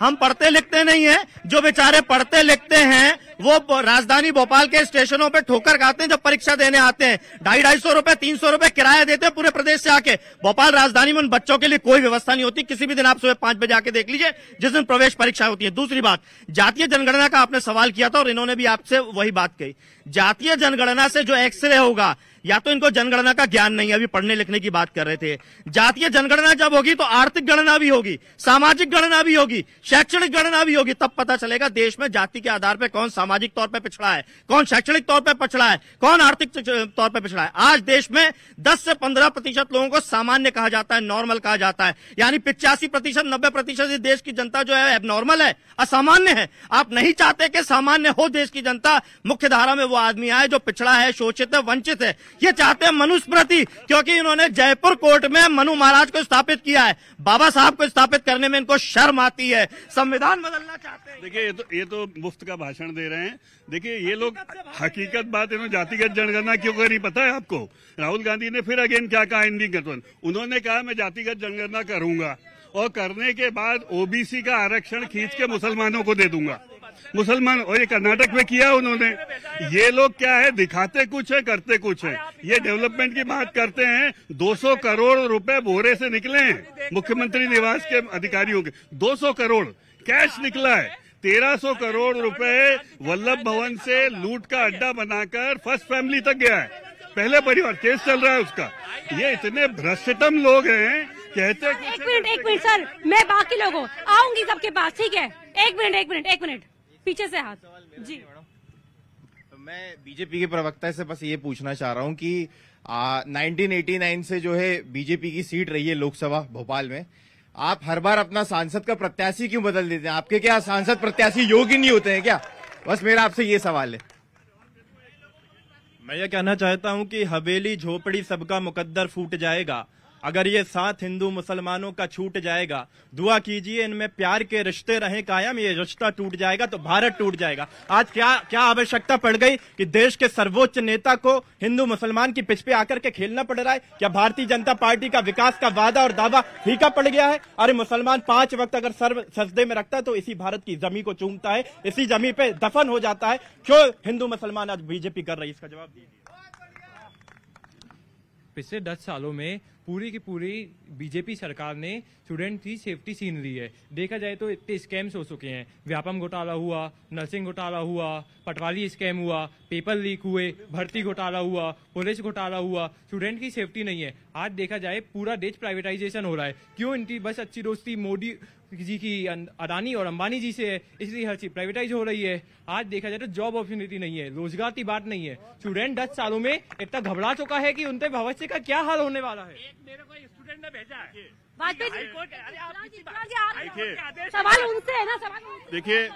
हम पढ़ते लिखते नहीं है जो बेचारे पढ़ते लिखते हैं वो राजधानी भोपाल के स्टेशनों पे ठोकर खाते हैं जब परीक्षा देने आते हैं ढाई ढाई सौ रूपये तीन सौ रूपये किराया देते हैं पूरे प्रदेश से आके भोपाल राजधानी में उन बच्चों के लिए कोई व्यवस्था नहीं होती किसी भी दिन आप सुबह पांच बजे आके देख लीजिए जिस दिन प्रवेश परीक्षा होती है दूसरी बात जातीय जनगणना का आपने सवाल किया था और इन्होंने भी आपसे वही बात कही जातीय जनगणना से जो एक्सरे होगा या तो इनको जनगणना का ज्ञान नहीं है अभी पढ़ने लिखने की बात कर रहे थे जातीय जनगणना जब होगी तो आर्थिक गणना भी होगी सामाजिक गणना भी होगी शैक्षणिक गणना भी होगी तब पता चलेगा देश में जाति के आधार पर कौन सामाजिक सामाजिक तौर पर पिछड़ा है कौन शैक्षणिक तौर पर पिछड़ा है कौन आर्थिक तौर पर पिछड़ा है आज देश में दस से पंद्रह प्रतिशत लोगों को सामान्य कहा जाता है नॉर्मल कहा जाता है यानी पिचासी प्रतिशत नब्बे प्रतिशत देश की जनता जो है एबनॉर्मल है असामान्य है आप नहीं चाहते कि सामान्य हो देश की जनता मुख्य धारा में वो आदमी आए जो पिछड़ा है शोषित है वंचित है ये चाहते हैं मनुस्मृति क्योंकि इन्होंने जयपुर कोर्ट में मनु महाराज को स्थापित किया है बाबा साहब को स्थापित करने में इनको शर्म आती है संविधान बदलना चाहते हैं देखिए ये तो ये तो मुफ्त का भाषण दे रहे रहे हैं देखिए ये लोग हकीकत बात इन्होंने जातिगत जनगणना क्यों करी पता है आपको राहुल गांधी ने फिर अगेन क्या कहा इन गठबंधन उन्होंने कहा मैं जातिगत जनगणना करूंगा और करने के बाद ओबीसी का आरक्षण खींच के मुसलमानों को दे दूंगा मुसलमान और ये कर्नाटक में किया उन्होंने ये लोग क्या है दिखाते कुछ है करते कुछ है ये डेवलपमेंट की बात करते हैं 200 करोड़ रुपए बोरे से निकले हैं मुख्यमंत्री निवास के अधिकारियों के 200 करोड़ कैश निकला है 1300 करोड़ रुपए वल्लभ भवन से लूट का अड्डा बनाकर फर्स्ट फैमिली तक गया है पहले परिवार केस चल रहा है उसका ये इतने भ्रष्टतम लोग हैं कहते एक मिनट एक मिनट सर मैं बाकी लोगों आऊंगी सबके पास ठीक है एक मिनट एक मिनट एक मिनट पीछे से हाथ जी मैं बीजेपी के प्रवक्ता से बस ये पूछना चाह रहा हूँ की नाइनटीन 1989 से जो है बीजेपी की सीट रही है लोकसभा भोपाल में आप हर बार अपना सांसद का प्रत्याशी क्यों बदल देते हैं आपके क्या सांसद प्रत्याशी योग्य नहीं होते हैं क्या बस मेरा आपसे ये सवाल है मैं ये कहना चाहता हूँ कि हवेली झोपड़ी सबका मुकद्दर फूट जाएगा अगर ये साथ हिंदू मुसलमानों का छूट जाएगा दुआ कीजिए इनमें प्यार के रिश्ते रहे कायम ये रिश्ता टूट जाएगा तो भारत टूट जाएगा आज क्या क्या आवश्यकता पड़ गई कि देश के सर्वोच्च नेता को हिंदू मुसलमान की पिछ पे आकर के खेलना पड़ रहा है क्या भारतीय जनता पार्टी का विकास का वादा और दावा फीका पड़ गया है अरे मुसलमान पांच वक्त अगर सर्व सजदे में रखता है तो इसी भारत की जमी को चूमता है इसी जमी पे दफन हो जाता है क्यों हिंदू मुसलमान आज बीजेपी कर रही है इसका जवाब दीजिए पिछले दस सालों में पूरी की पूरी बीजेपी सरकार ने स्टूडेंट की सेफ्टी सीन ली है देखा जाए तो इतने स्कैम्स हो चुके हैं व्यापम घोटाला हुआ नर्सिंग घोटाला हुआ पटवारी स्कैम हुआ पेपर लीक हुए भर्ती घोटाला हुआ पुलिस घोटाला हुआ स्टूडेंट की सेफ्टी नहीं है आज देखा जाए पूरा देश प्राइवेटाइजेशन हो रहा है क्यों इनकी बस अच्छी दोस्ती मोदी जी की अडानी और अंबानी जी से है इसलिए हर चीज प्राइवेटाइज हो रही है आज देखा जाए तो जॉब अपॉर्चुनिटी नहीं है रोजगार की बात नहीं है स्टूडेंट दस सालों में इतना घबरा चुका है कि उनके भविष्य का क्या हाल होने वाला है मेरे को स्टूडेंट ने भेजा है हाँ सवाल उनसे है ना सवाल देखिए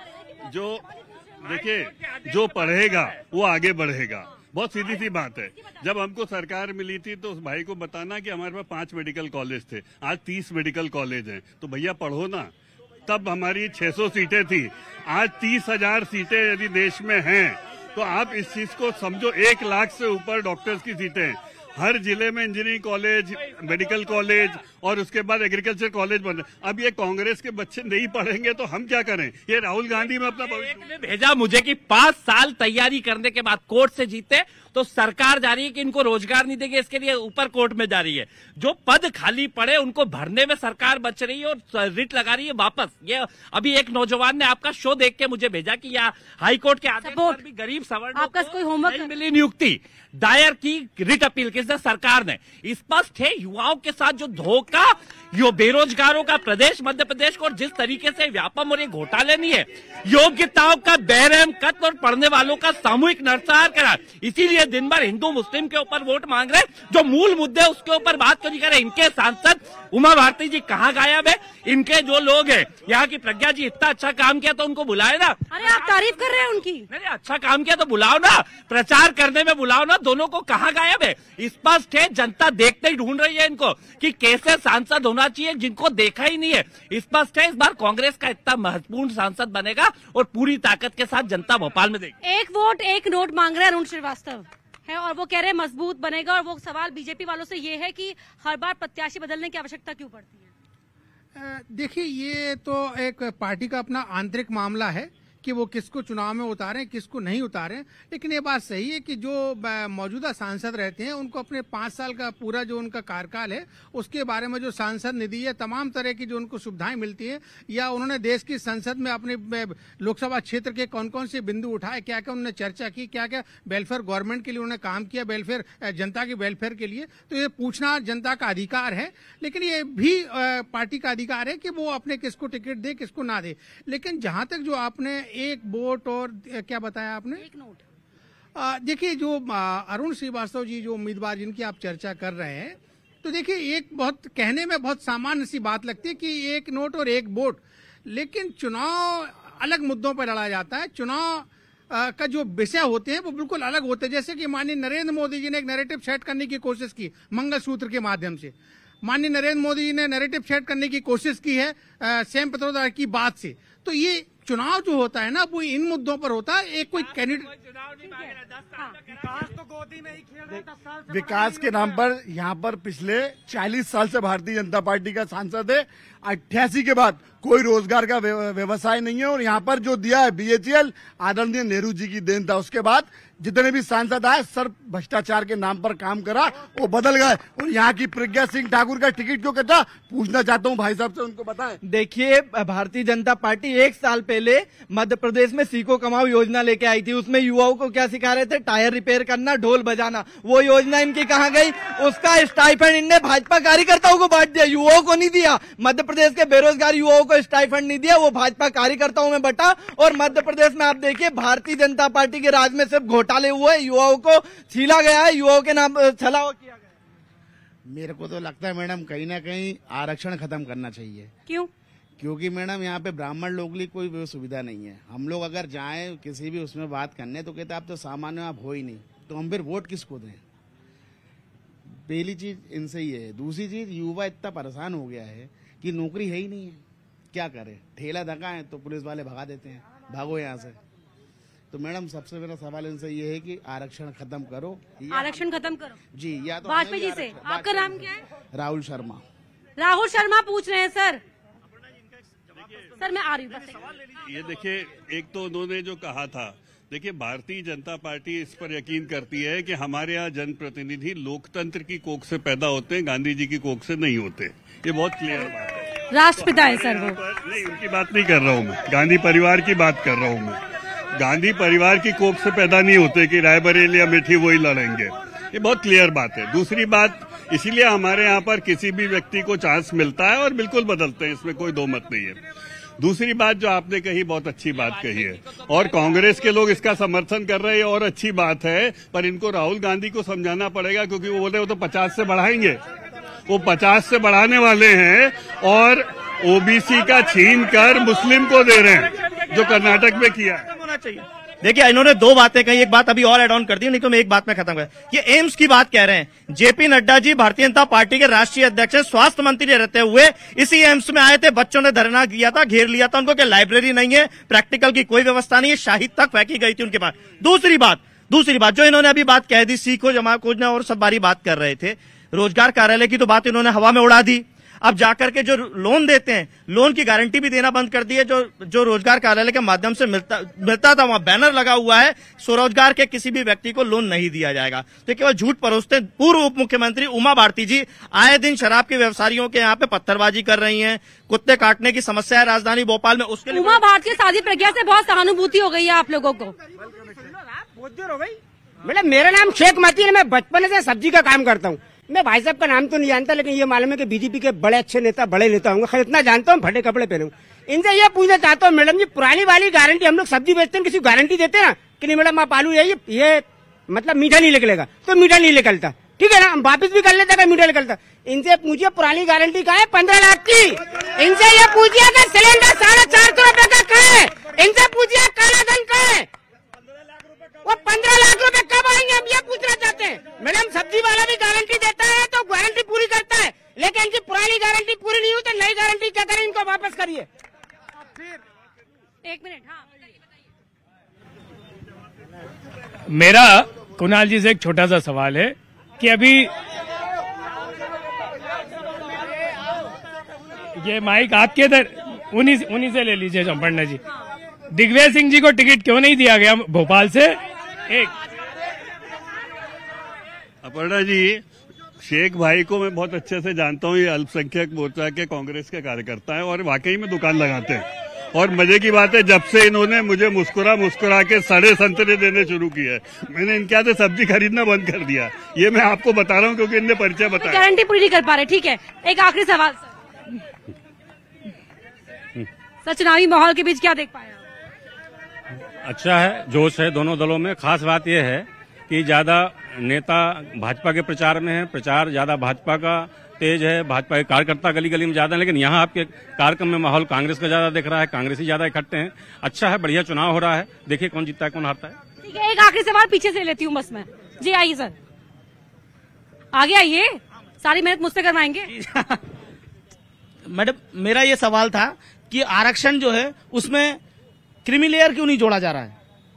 जो देखिए जो पढ़ेगा वो आगे बढ़ेगा बहुत सीधी सी बात है जब हमको सरकार मिली थी तो उस भाई को बताना कि हमारे पास पांच मेडिकल कॉलेज थे आज तीस मेडिकल कॉलेज हैं तो भैया पढ़ो ना तब हमारी 600 सीटें थी आज तीस हजार सीटें यदि देश में हैं तो आप इस चीज को समझो एक लाख से ऊपर डॉक्टर्स की सीटें हर जिले में इंजीनियरिंग कॉलेज मेडिकल कॉलेज और उसके बाद एग्रीकल्चर कॉलेज बन अब ये कांग्रेस के बच्चे नहीं पढ़ेंगे तो हम क्या करें ये राहुल गांधी में अपना भविष्य भेजा मुझे कि पांच साल तैयारी करने के बाद कोर्ट से जीते तो सरकार जा रही है कि इनको रोजगार नहीं देगी इसके लिए ऊपर कोर्ट में जा रही है जो पद खाली पड़े उनको भरने में सरकार बच रही है और रिट लगा रही है वापस ये अभी एक नौजवान ने आपका शो देख के मुझे भेजा कि या हाईकोर्ट के आदेश पर भी गरीब सवर्ण आपका कोई होमवर्क मिली नियुक्ति दायर की रिट अपील किसने सरकार ने स्पष्ट है युवाओं के साथ जो धोखा यो बेरोजगारों का प्रदेश मध्य प्रदेश को और जिस तरीके से व्यापम और ये घोटाले नहीं है योग्यताओं का बैरम कत्व और पढ़ने वालों का सामूहिक नरसार करा इसीलिए दिन भर हिंदू मुस्लिम के ऊपर वोट मांग रहे जो मूल मुद्दे उसके ऊपर बात करी नहीं कर रहे इनके सांसद उमा भारती जी कहाँ गायब है इनके जो लोग है यहाँ की प्रज्ञा जी इतना अच्छा काम किया तो उनको बुलाए ना अरे आप तारीफ कर रहे हैं उनकी अरे अच्छा काम किया तो बुलाओ ना प्रचार करने में बुलाओ ना दोनों को कहा गायब है स्पष्ट है जनता देखते ही ढूंढ रही है इनको कि कैसे सांसद होना चाहिए जिनको देखा ही नहीं है स्पष्ट है इस बार कांग्रेस का इतना महत्वपूर्ण सांसद बनेगा और पूरी ताकत के साथ जनता भोपाल में देगी एक वोट एक नोट मांग रहे हैं अरुण श्रीवास्तव है और वो कह रहे हैं मजबूत बनेगा और वो सवाल बीजेपी वालों से ये है की हर बार प्रत्याशी बदलने की आवश्यकता क्यों पड़ती है देखिए ये तो एक पार्टी का अपना आंतरिक मामला है कि वो किसको चुनाव में उतारें किसको नहीं उतारें लेकिन ये बात सही है कि जो मौजूदा सांसद रहते हैं उनको अपने पाँच साल का पूरा जो उनका कार्यकाल है उसके बारे में जो सांसद निधि है तमाम तरह की जो उनको सुविधाएं मिलती हैं या उन्होंने देश की संसद में अपने लोकसभा क्षेत्र के कौन कौन से बिंदु उठाए क्या क्या उन्होंने चर्चा की क्या क्या वेलफेयर गवर्नमेंट के लिए उन्होंने काम किया वेलफेयर जनता के वेलफेयर के लिए तो ये पूछना जनता का अधिकार है लेकिन ये भी पार्टी का अधिकार है कि वो अपने किसको टिकट दे किसको ना दे लेकिन जहां तक जो आपने एक बोट और क्या बताया आपने एक नोट देखिए जो अरुण श्रीवास्तव जी जो उम्मीदवार जिनकी आप चर्चा कर रहे हैं तो देखिए एक बहुत कहने में बहुत सामान्य सी बात लगती है कि एक नोट और एक वोट लेकिन चुनाव अलग मुद्दों पर लड़ा जाता है चुनाव का जो विषय होते हैं वो बिल्कुल अलग होते हैं जैसे कि माननीय नरेंद्र मोदी जी ने एक नैरेटिव सेट करने की कोशिश की मंगलसूत्र के माध्यम से माननीय नरेंद्र मोदी जी ने नैरेटिव सेट करने की कोशिश की है सेम पत्रोदार की बात से तो ये चुनाव जो होता है ना वो इन मुद्दों पर होता है एक कोई कैंडिडेट विकास हाँ, तो गोदी में ही खेल रहे साल से विकास के नाम पर यहाँ पर पिछले 40 साल से भारतीय जनता पार्टी का सांसद है अट्ठासी के बाद कोई रोजगार का व्यवसाय नहीं है और यहाँ पर जो दिया है बीएचएल आदरणीय नेहरू जी की देन था उसके बाद जितने भी सांसद आए सर भ्रष्टाचार के नाम पर काम करा वो बदल गए और यहाँ की प्रज्ञा सिंह ठाकुर का टिकट क्यों कटा पूछना चाहता हूँ भाई साहब से उनको बताएं देखिए भारतीय जनता पार्टी एक साल पहले मध्य प्रदेश में सीखो कमाओ योजना लेके आई थी उसमें युवाओं को क्या सिखा रहे थे टायर रिपेयर करना ढोल बजाना वो योजना इनकी कहाँ गई उसका स्टाइफंड इनने भाजपा कार्यकर्ताओं को बांट दिया युवाओं को नहीं दिया मध्य प्रदेश के बेरोजगार युवाओं को स्टाइफंड नहीं दिया वो भाजपा कार्यकर्ताओं में बटा और मध्य प्रदेश में आप देखिए भारतीय जनता पार्टी के राज में सिर्फ घोट घोटाले हुए युवाओं को छीला गया है युवाओं के नाम छलावा किया गया मेरे को तो लगता है मैडम कहीं ना कहीं आरक्षण खत्म करना चाहिए क्यों क्योंकि मैडम यहाँ पे ब्राह्मण लोग लिए कोई सुविधा नहीं है हम लोग अगर जाए किसी भी उसमें बात करने तो कहते आप तो सामान्य आप हो ही नहीं तो हम फिर वोट किसको दें पहली चीज इनसे ही है दूसरी चीज युवा इतना परेशान हो गया है कि नौकरी है ही नहीं है क्या करे ठेला धका है तो पुलिस वाले भगा देते हैं भागो यहाँ से तो मैडम सबसे मेरा सवाल इनसे ये है कि आरक्षण खत्म करो आरक्षण खत्म करो जी या तो वाजपेयी जी से आपका नाम क्या है राहुल शर्मा राहुल शर्मा पूछ रहे हैं सर सर मैं आ रही हूँ ये देखिए एक तो उन्होंने जो कहा था देखिए भारतीय जनता पार्टी इस पर यकीन करती है कि हमारे यहाँ जनप्रतिनिधि लोकतंत्र की कोख से पैदा होते हैं गांधी जी की कोख से नहीं होते ये बहुत क्लियर बात है राष्ट्रपिता है सर वो नहीं उनकी बात नहीं कर रहा हूँ मैं गांधी परिवार की बात कर रहा हूँ मैं गांधी परिवार की कोख से पैदा नहीं होते कि रायबरेली या वही लड़ेंगे ये बहुत क्लियर बात है दूसरी बात इसीलिए हमारे यहाँ पर किसी भी व्यक्ति को चांस मिलता है और बिल्कुल बदलते हैं इसमें कोई दो मत नहीं है दूसरी बात जो आपने कही बहुत अच्छी बात कही है और कांग्रेस के लोग इसका समर्थन कर रहे हैं और अच्छी बात है पर इनको राहुल गांधी को समझाना पड़ेगा क्योंकि वो बोले वो तो पचास से बढ़ाएंगे वो पचास से बढ़ाने वाले हैं और ओबीसी का छीन कर मुस्लिम को दे रहे हैं जो कर्नाटक में किया है होना चाहिए देखिए इन्होंने दो बातें कही एक बात अभी और एड ऑन कर दी नहीं तो मैं एक बात में खत्म कर ये एम्स की बात कह रहे हैं जेपी नड्डा जी भारतीय जनता पार्टी के राष्ट्रीय अध्यक्ष स्वास्थ्य मंत्री रहते हुए इसी एम्स में आए थे बच्चों ने धरना किया था घेर लिया था उनको कि लाइब्रेरी नहीं है प्रैक्टिकल की कोई व्यवस्था नहीं है शाहिद तक फेंकी गई थी उनके पास दूसरी बात दूसरी बात जो इन्होंने अभी बात कह दी सीखो जमा खोजना और सब बारी बात कर रहे थे रोजगार कार्यालय की तो बात इन्होंने हवा में उड़ा दी अब जाकर के जो लोन देते हैं लोन की गारंटी भी देना बंद कर दी है जो जो रोजगार कार्यालय के माध्यम से मिलता मिलता था वहां बैनर लगा हुआ है स्वरोजगार के किसी भी व्यक्ति को लोन नहीं दिया जाएगा तो केवल झूठ परोसते पूर्व उप मुख्यमंत्री उमा भारती जी आए दिन शराब के व्यवसायियों के यहाँ पे पत्थरबाजी कर रही है कुत्ते काटने की समस्या है राजधानी भोपाल में उसके उमा भारती शादी प्रज्ञा से बहुत सहानुभूति हो गई है आप लोगों को मतलब मेरा नाम शेख मती है मैं बचपन से सब्जी का काम करता हूँ मैं भाई साहब का नाम तो नहीं जानता लेकिन ये मालूम है कि बीजेपी के बड़े अच्छे नेता बड़े नेता होंगे खैर इतना जानता हूँ फटे कपड़े पहनू इनसे ये पूछना चाहता हूँ मैडम जी पुरानी वाली गारंटी हम लोग सब्जी बेचते हैं किसी गारंटी देते ना कि नहीं मैडम आप आलू ये ये मतलब मीठा नहीं निकलेगा तो मीठा नहीं निकलता ठीक है ना हम वापिस भी कर लेते हैं मीठा निकलता इनसे पूछिए पुरानी गारंटी का है पंद्रह लाख की इनसे ये पूछिए सिलेंडर साढ़े चार सौ रूपये का है इनसे पूछिए काला धन का है वो पंद्रह लाख रूपए कब आएंगे हम ये पूछना चाहते हैं मैडम सब्जी वाला भी गारंटी देता है तो गारंटी पूरी करता है लेकिन इनकी पुरानी गारंटी पूरी नहीं हुई तो नई गारंटी क्या करें इनको वापस करिए एक मिनट हाँ, मेरा कुणाल जी से एक छोटा सा सवाल है कि अभी ये माइक आपके इधर उन्हीं उन्हीं से ले लीजिए चंपर्णा जी दिग्विजय सिंह जी को टिकट क्यों नहीं दिया गया भोपाल से एक अपर्णा जी शेख भाई को मैं बहुत अच्छे से जानता हूँ ये अल्पसंख्यक मोर्चा के कांग्रेस के कार्यकर्ता हैं और वाकई में दुकान लगाते हैं और मजे की बात है जब से इन्होंने मुझे मुस्कुरा मुस्कुरा के सड़े संतरे देने शुरू किए मैंने इनके यहाँ सब्जी खरीदना बंद कर दिया ये मैं आपको बता रहा हूँ क्योंकि इनने परिचय तो बताया गारंटी पूरी नहीं कर पा रहे ठीक है एक आखिरी सवाल हम्म। सर चुनावी माहौल के बीच क्या देख पाया अच्छा है जोश है दोनों दलों में खास बात यह है कि ज़्यादा नेता भाजपा के प्रचार में है प्रचार ज़्यादा भाजपा का तेज है भाजपा के कार्यकर्ता गली गली में ज्यादा है लेकिन यहाँ आपके कार्यक्रम में माहौल कांग्रेस का ज्यादा दिख रहा है कांग्रेस ही ज्यादा इकट्ठे हैं अच्छा है बढ़िया चुनाव हो रहा है देखिए कौन जीतता है कौन हारता है ठीक है एक आखिरी सवाल पीछे से लेती हूँ बस मैं जी आइए सर आगे आइए सारी मेहनत मुझसे करवाएंगे मैडम मेरा ये सवाल था कि आरक्षण जो है उसमें क्रिमी लेयर क्यों नहीं जोड़ा जा रहा है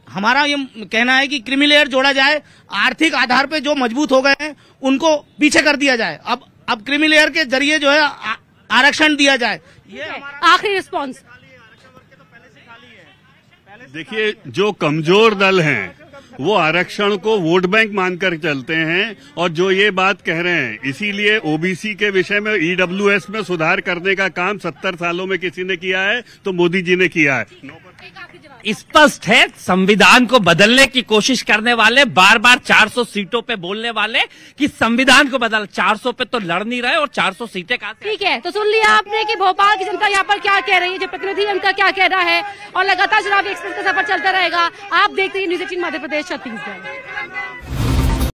हमारा ये कहना है कि क्रिमी लेयर जोड़ा जाए आर्थिक आधार पे जो मजबूत हो गए हैं उनको पीछे कर दिया जाए अब अब क्रिमी लेयर के जरिए जो है आरक्षण दिया जाए ये आखिरी रिस्पॉन्स देखिए जो कमजोर दल हैं वो आरक्षण को वोट बैंक मानकर चलते हैं और जो ये बात कह रहे हैं इसीलिए ओबीसी के विषय में ईडब्ल्यूएस e में सुधार करने का काम सत्तर सालों में किसी ने किया है तो मोदी जी ने किया है स्पष्ट है संविधान को बदलने की कोशिश करने वाले बार बार 400 सीटों पे बोलने वाले कि संविधान को बदल 400 पे तो लड़ नहीं रहे और 400 सीटें कहा ठीक है तो सुन लिया आपने कि भोपाल की जनता यहाँ पर क्या कह रही है जो प्रतिनिधि उनका क्या कह रहा है और लगातार चुनावी एक्सप्रेस का सफर चलता रहेगा आप देखते हैं न्यूज एटीन मध्य प्रदेश छत्तीसगढ़